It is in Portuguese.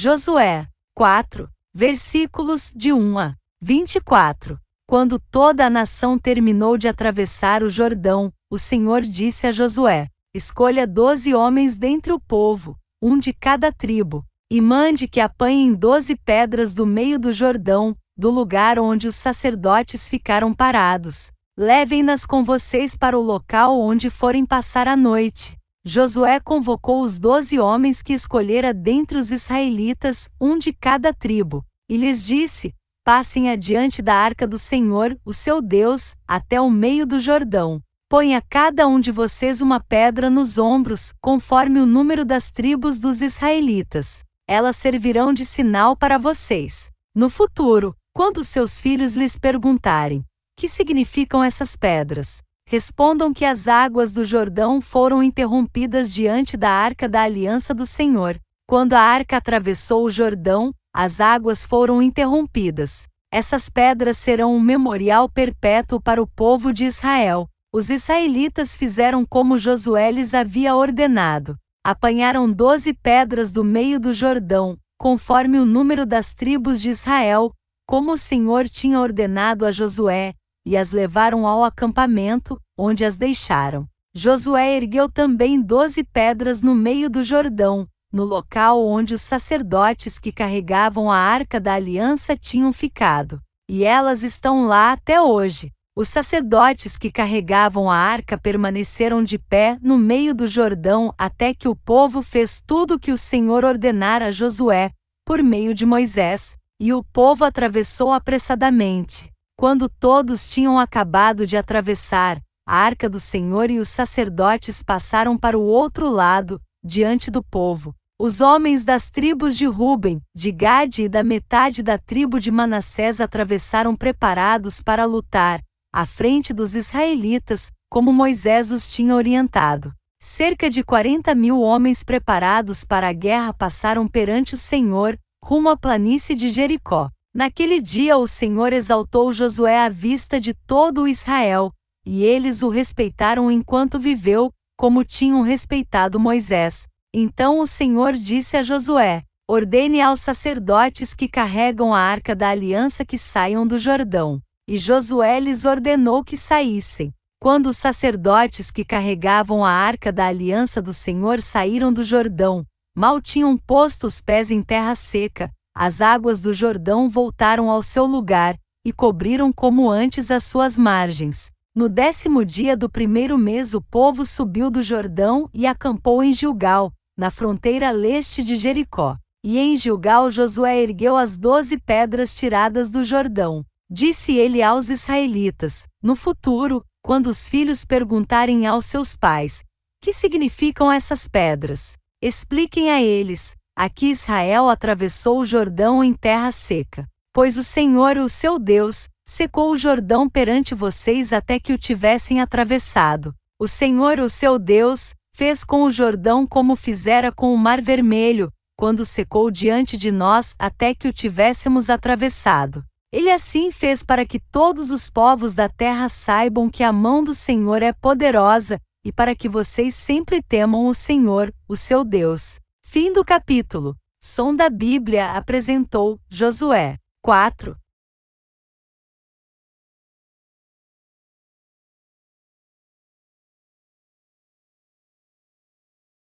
Josué 4, versículos de 1 a 24. Quando toda a nação terminou de atravessar o Jordão, o Senhor disse a Josué: Escolha doze homens dentre o povo, um de cada tribo, e mande que apanhem doze pedras do meio do Jordão, do lugar onde os sacerdotes ficaram parados. Levem-nas com vocês para o local onde forem passar a noite. Josué convocou os doze homens que escolhera dentre os israelitas, um de cada tribo, e lhes disse: Passem adiante da arca do Senhor, o seu Deus, até o meio do Jordão. Ponha cada um de vocês uma pedra nos ombros, conforme o número das tribos dos israelitas. Elas servirão de sinal para vocês. No futuro, quando seus filhos lhes perguntarem: Que significam essas pedras? respondam que as águas do Jordão foram interrompidas diante da arca da aliança do Senhor. Quando a arca atravessou o Jordão, as águas foram interrompidas. Essas pedras serão um memorial perpétuo para o povo de Israel. Os israelitas fizeram como Josué lhes havia ordenado. Apanharam doze pedras do meio do Jordão, conforme o número das tribos de Israel, como o Senhor tinha ordenado a Josué, e as levaram ao acampamento, onde as deixaram. Josué ergueu também doze pedras no meio do Jordão, no local onde os sacerdotes que carregavam a arca da aliança tinham ficado. E elas estão lá até hoje. Os sacerdotes que carregavam a arca permaneceram de pé no meio do Jordão até que o povo fez tudo o que o Senhor ordenara a Josué, por meio de Moisés, e o povo atravessou apressadamente. Quando todos tinham acabado de atravessar, a arca do Senhor e os sacerdotes passaram para o outro lado, diante do povo. Os homens das tribos de Ruben, de Gade e da metade da tribo de Manassés atravessaram preparados para lutar, à frente dos israelitas, como Moisés os tinha orientado. Cerca de 40 mil homens preparados para a guerra passaram perante o Senhor, rumo à planície de Jericó. Naquele dia o Senhor exaltou Josué à vista de todo o Israel, e eles o respeitaram enquanto viveu, como tinham respeitado Moisés. Então o Senhor disse a Josué: Ordene aos sacerdotes que carregam a arca da aliança que saiam do Jordão. E Josué lhes ordenou que saíssem. Quando os sacerdotes que carregavam a arca da aliança do Senhor saíram do Jordão, mal tinham posto os pés em terra seca, as águas do Jordão voltaram ao seu lugar, e cobriram como antes as suas margens. No décimo dia do primeiro mês, o povo subiu do Jordão e acampou em Gilgal, na fronteira leste de Jericó. E em Gilgal Josué ergueu as doze pedras tiradas do Jordão. Disse ele aos israelitas: No futuro, quando os filhos perguntarem aos seus pais: Que significam essas pedras? Expliquem a eles: Aqui Israel atravessou o Jordão em terra seca. Pois o Senhor, o seu Deus, secou o Jordão perante vocês até que o tivessem atravessado. O Senhor, o seu Deus, fez com o Jordão como fizera com o Mar Vermelho, quando secou diante de nós até que o tivéssemos atravessado. Ele assim fez para que todos os povos da terra saibam que a mão do Senhor é poderosa, e para que vocês sempre temam o Senhor, o seu Deus. Fim do capítulo. Som da Bíblia apresentou Josué 4.